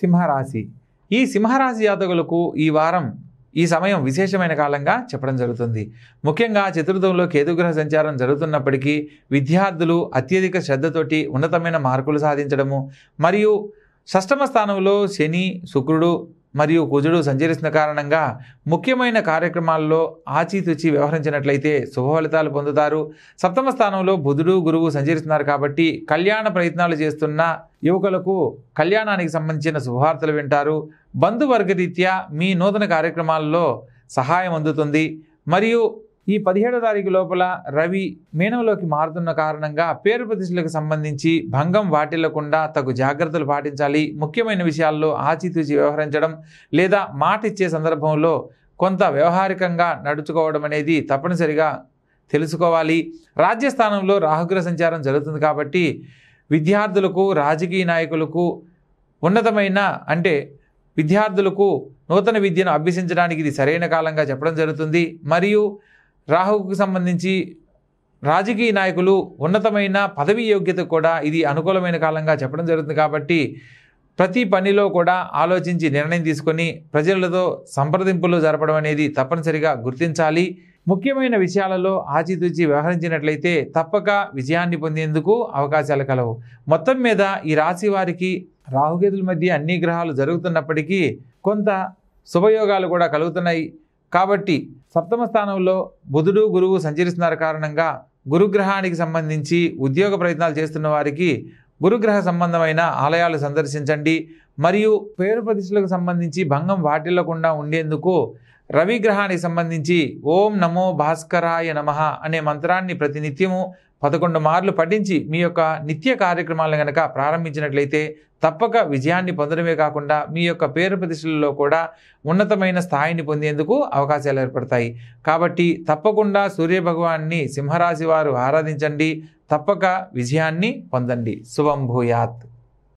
సింహరాశి ఈ సింహరాశి జాతకులకు ఈ వారం ఈ సమయం విశేషమైన కాలంగా చెప్పడం జరుగుతుంది ముఖ్యంగా చతుర్థంలో కేతుగ్రహ సంచారం జరుగుతున్నప్పటికీ విద్యార్థులు అత్యధిక శ్రద్ధతోటి ఉన్నతమైన మార్కులు సాధించడము మరియు షష్టమ స్థానంలో శని శుక్రుడు మరియు కుజుడు సంచరిస్తున్న కారణంగా ముఖ్యమైన కార్యక్రమాల్లో ఆచితూచి వ్యవహరించినట్లయితే శుభ ఫలితాలు పొందుతారు సప్తమ స్థానంలో బుధుడు గురువు సంచరిస్తున్నారు కాబట్టి కళ్యాణ ప్రయత్నాలు చేస్తున్న యువకులకు కళ్యాణానికి సంబంధించిన శుభవార్తలు వింటారు బంధువర్గరీత్యా మీ నూతన కార్యక్రమాల్లో సహాయం అందుతుంది మరియు ఈ పదిహేడో తారీఖు లోపల రవి మీనంలోకి మారుతున్న కారణంగా పేరు ప్రతిష్టలకు సంబంధించి భంగం వాటిల్లకుండా తగు జాగ్రత్తలు పాటించాలి ముఖ్యమైన విషయాల్లో ఆచితూచి వ్యవహరించడం లేదా మాట ఇచ్చే సందర్భంలో కొంత వ్యవహారికంగా నడుచుకోవడం అనేది తప్పనిసరిగా తెలుసుకోవాలి రాజ్యస్థానంలో రాహుగ్రహ సంచారం జరుగుతుంది కాబట్టి విద్యార్థులకు రాజకీయ నాయకులకు ఉన్నతమైన అంటే విద్యార్థులకు నూతన విద్యను అభ్యసించడానికి ఇది సరైన కాలంగా చెప్పడం జరుగుతుంది మరియు రాహుకు సంబంధించి రాజకీయ నాయకులు ఉన్నతమైన పదవీ యోగ్యత కూడా ఇది అనుకూలమైన కాలంగా చెప్పడం జరుగుతుంది కాబట్టి ప్రతి పనిలో కూడా ఆలోచించి నిర్ణయం తీసుకొని ప్రజలతో సంప్రదింపులు జరపడం అనేది తప్పనిసరిగా గుర్తించాలి ముఖ్యమైన విషయాలలో ఆచితూచి వ్యవహరించినట్లయితే తప్పక విజయాన్ని పొందేందుకు అవకాశాలు కలవు మొత్తం మీద ఈ రాశి వారికి రాహుగేతుల మధ్య అన్ని గ్రహాలు జరుగుతున్నప్పటికీ కొంత శుభయోగాలు కూడా కలుగుతున్నాయి కాబట్టి సప్తమ స్థానంలో బుధుడు గురువు సంచరిస్తున్నారు కారణంగా గురుగ్రహానికి సంబంధించి ఉద్యోగ ప్రయత్నాలు చేస్తున్న వారికి గురుగ్రహ సంబంధమైన ఆలయాలు సందర్శించండి మరియు పేరు ప్రతిష్టలకు సంబంధించి భంగం వాటిల్లకుండా ఉండేందుకు రవిగ్రహానికి సంబంధించి ఓం నమో భాస్కరాయ నమ అనే మంత్రాన్ని ప్రతినిత్యము పదకొండు మార్లు పఠించి మీ యొక్క నిత్య కార్యక్రమాలను గనక ప్రారంభించినట్లయితే తప్పక విజయాన్ని పొందడమే కాకుండా మీ యొక్క పేరు ప్రతిష్టలలో కూడా ఉన్నతమైన స్థాయిని పొందేందుకు అవకాశాలు ఏర్పడతాయి కాబట్టి తప్పకుండా సూర్యభగవాన్ని సింహరాశి వారు ఆరాధించండి తప్పక విజయాన్ని పొందండి శుభం భూయాత్